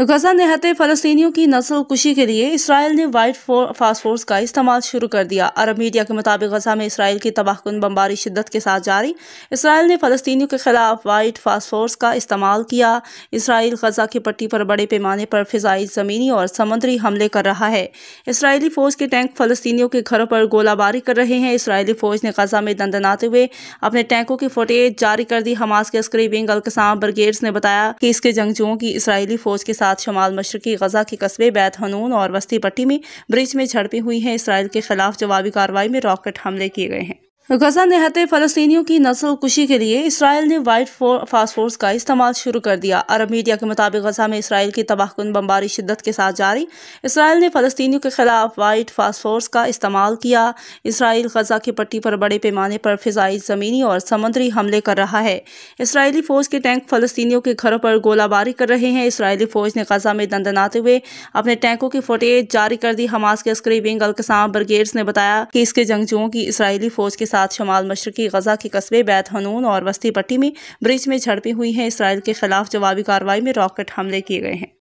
गजा नहाते फलस्तियों की नस्ल कुशी के लिए इसराइल ने वाइट फास्ट फोर्स का इस्तेमाल शुरू कर दिया अरब मीडिया के मुताबिक गजा में इसराइल की तबाहकुन बमबारी शिद्दत के साथ जारी इसराइल ने फलस्तियों के खिलाफ वाइट फास्ट फोर्स का इस्तेमाल किया इसराइल गजा की पट्टी पर बड़े पैमाने पर फिजाई ज़मीनी और समुद्री हमले कर रहा है इसराइली फ़ौज के टैंक फलस्तियों के घरों पर गोलाबारी कर रहे हैं इसराइली फ़ौज ने गजा में दंदनाते हुए अपने टैंकों की फुटेज जारी कर दी हमास के अस्करी विंग अलकसाम ब्रिगेड्स ने बताया कि इसके जंगजुओं की इसराइली फ़ौज के साथ शुमाल मशरकी गजा के कस्बे बैत हनून और वस्ती पट्टी में ब्रिज में झड़पें हुई हैं इसराइल के खिलाफ जवाबी कार्रवाई में रॉकेट हमले किए गए हैं गजा नहाते फलस्तियों की नस्ल कुशी के लिए इसराइल ने वाइट फास्ट फोर्स का इस्तेमाल शुरू कर दिया अरब मीडिया के मुताबिक गजा में इसराइल की तबाहकुन बमबारी शिद्दत के साथ जारी इसराइल ने फलस्तियों के खिलाफ वाइट फास्ट फोर्स का इस्तेमाल किया इसराइल गजा की पट्टी पर बड़े पैमाने पर फिजाई ज़मीनी और समुद्री हमले कर रहा है इसराइली फ़ौज के टैंक फलस्तियों के घरों पर गोलाबारी कर रहे हैं इसराइली फ़ौज ने गजा में दंदनाते हुए अपने टैंकों की फुटेज जारी कर दी हमास के अस्करी विंग अलकसाम ब्रिगेड्स ने बताया कि इसके जंगजुओं की इसराइली फ़ौज के साथ शुमाल मशरकी गजा के कस्बे बैत हनून और वस्ती पट्टी में ब्रिज में झड़पें हुई हैं इसराइल के खिलाफ जवाबी कार्रवाई में रॉकेट हमले किए गए हैं